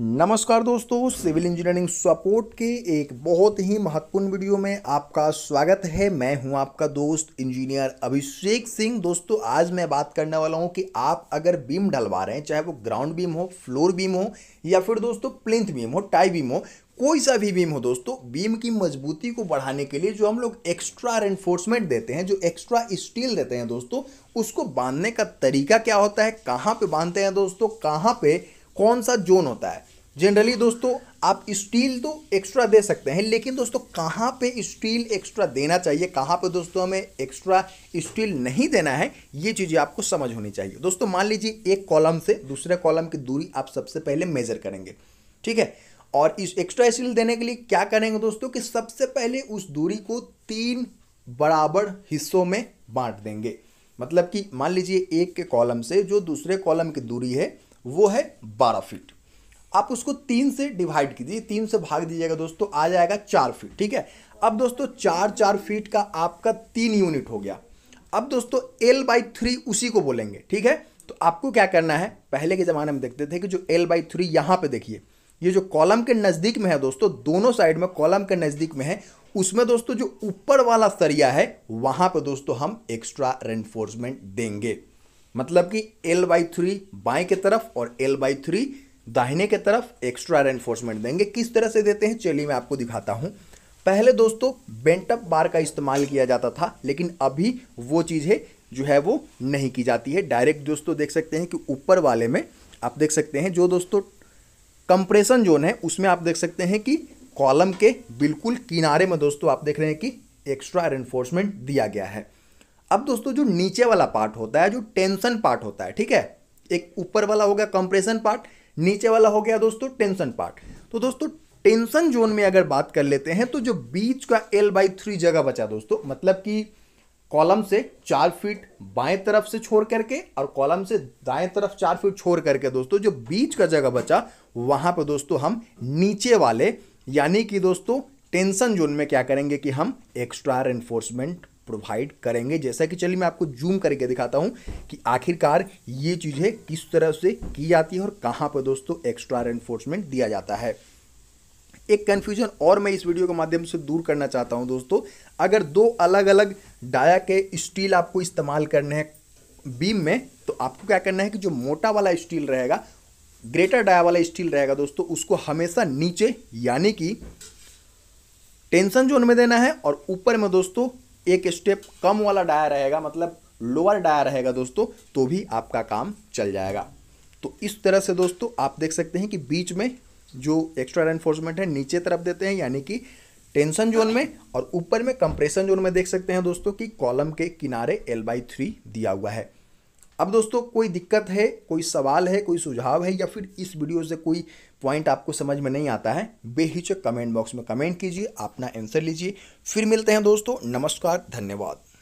नमस्कार दोस्तों civil engineering support के एक बहुत ही महत्वपूर्ण वीडियो में आपका स्वागत है मैं हूं आपका दोस्त इंजीनियर अभिषेक सिंह दोस्तों आज मैं बात करने वाला हूं कि आप अगर बीम ढलवा रहे हैं चाहे वो ग्राउंड बीम हो फ्लोर बीम हो या फिर दोस्तों प्लिंथ बीम हो टाई बीम हो कोई सा भी बीम हो दोस्तों बीम की मजबूती को बढ़ाने के लिए जो हम लोग एक्स्ट्रा एनफोर्समेंट देते हैं जो एक्स्ट्रा स्टील देते हैं दोस्तों उसको बांधने का तरीका क्या होता है कहाँ पे बांधते हैं दोस्तों कहाँ पे कौन सा जोन होता है जनरली दोस्तों आप स्टील तो एक्स्ट्रा दे सकते हैं लेकिन दोस्तों कहाँ पे स्टील एक्स्ट्रा देना चाहिए कहाँ पे दोस्तों हमें एक्स्ट्रा स्टील नहीं देना है ये चीज़ें आपको समझ होनी चाहिए दोस्तों मान लीजिए एक कॉलम से दूसरे कॉलम की दूरी आप सबसे पहले मेजर करेंगे ठीक है और इस एक्स्ट्रा स्टील देने के लिए क्या करेंगे दोस्तों कि सबसे पहले उस दूरी को तीन बराबर हिस्सों में बांट देंगे मतलब कि मान लीजिए एक के कॉलम से जो दूसरे कॉलम की दूरी है वो है बारह फीट आप उसको तीन से डिवाइड कीजिए तीन से भाग दीजिएगा दोस्तों आ जाएगा चार फीट ठीक है अब दोस्तों चार चार फीट का आपका तीन यूनिट हो गया अब दोस्तों एल बाई थ्री उसी को बोलेंगे ठीक है तो आपको क्या करना है पहले के ज़माने में देखते थे कि जो एल बाई थ्री यहां पर देखिए ये जो कॉलम के नज़दीक में है दोस्तों दोनों साइड में कॉलम के नज़दीक में है उसमें दोस्तों जो ऊपर वाला सरिया है वहां पर दोस्तों हम एक्स्ट्रा रेनफोर्समेंट देंगे मतलब कि एल बाई थ्री बाएँ के तरफ और एल बाई थ्री दाहिने के तरफ एक्स्ट्रा रेनफोर्समेंट देंगे किस तरह से देते हैं चलिए मैं आपको दिखाता हूँ पहले दोस्तों बेंटअप बार का इस्तेमाल किया जाता था लेकिन अभी वो चीज़ें जो है वो नहीं की जाती है डायरेक्ट दोस्तों देख सकते हैं कि ऊपर वाले में आप देख सकते हैं जो दोस्तों कंप्रेशन जोन है उसमें आप देख सकते हैं कि कॉलम के बिल्कुल किनारे में दोस्तों आप देख रहे हैं कि एक्स्ट्रा रेनफोर्समेंट दिया गया है अब दोस्तों जो नीचे वाला पार्ट होता है जो टेंशन पार्ट होता है ठीक है एक ऊपर वाला हो गया कंप्रेशन पार्ट नीचे वाला हो गया दोस्तों टेंशन पार्ट तो दोस्तों टेंशन जोन में अगर बात कर लेते हैं तो जो बीच का एल बाई थ्री जगह बचा दोस्तों मतलब कि कॉलम से चार फीट बाएं तरफ से छोड़ करके और कॉलम से दाएं तरफ चार फीट छोड़ करके दोस्तों जो बीच का जगह बचा वहां पर दोस्तों हम नीचे वाले यानी कि दोस्तों टेंशन जोन में क्या करेंगे कि हम एक्स्ट्रा एनफोर्समेंट प्रोवाइड करेंगे जैसा कि चलिए मैं आपको जूम करके दिखाता हूँ कि आखिरकार ये चीज़ें किस तरह से की जाती है और कहाँ पर दोस्तों एक्स्ट्रा एनफोर्समेंट दिया जाता है एक कन्फ्यूजन और मैं इस वीडियो के माध्यम से दूर करना चाहता हूं दोस्तों अगर दो अलग अलग डाया के स्टील आपको इस्तेमाल करने हैं बीम में तो आपको क्या करना है कि जो मोटा वाला स्टील रहेगा ग्रेटर डाया वाला स्टील रहेगा दोस्तों उसको हमेशा नीचे यानी कि टेंशन जोन में देना है और ऊपर में दोस्तों एक स्टेप कम वाला डाया रहेगा मतलब लोअर डाया रहेगा दोस्तों तो भी आपका काम चल जाएगा तो इस तरह से दोस्तों आप देख सकते हैं कि बीच में जो एक्स्ट्रा एनफोर्समेंट है नीचे तरफ देते हैं यानी कि टेंशन जोन में और ऊपर में कंप्रेशन जोन में देख सकते हैं दोस्तों कि कॉलम के किनारे एल बाई थ्री दिया हुआ है अब दोस्तों कोई दिक्कत है कोई सवाल है कोई सुझाव है या फिर इस वीडियो से कोई पॉइंट आपको समझ में नहीं आता है बेहिचक कमेंट बॉक्स में कमेंट कीजिए अपना आंसर लीजिए फिर मिलते हैं दोस्तों नमस्कार धन्यवाद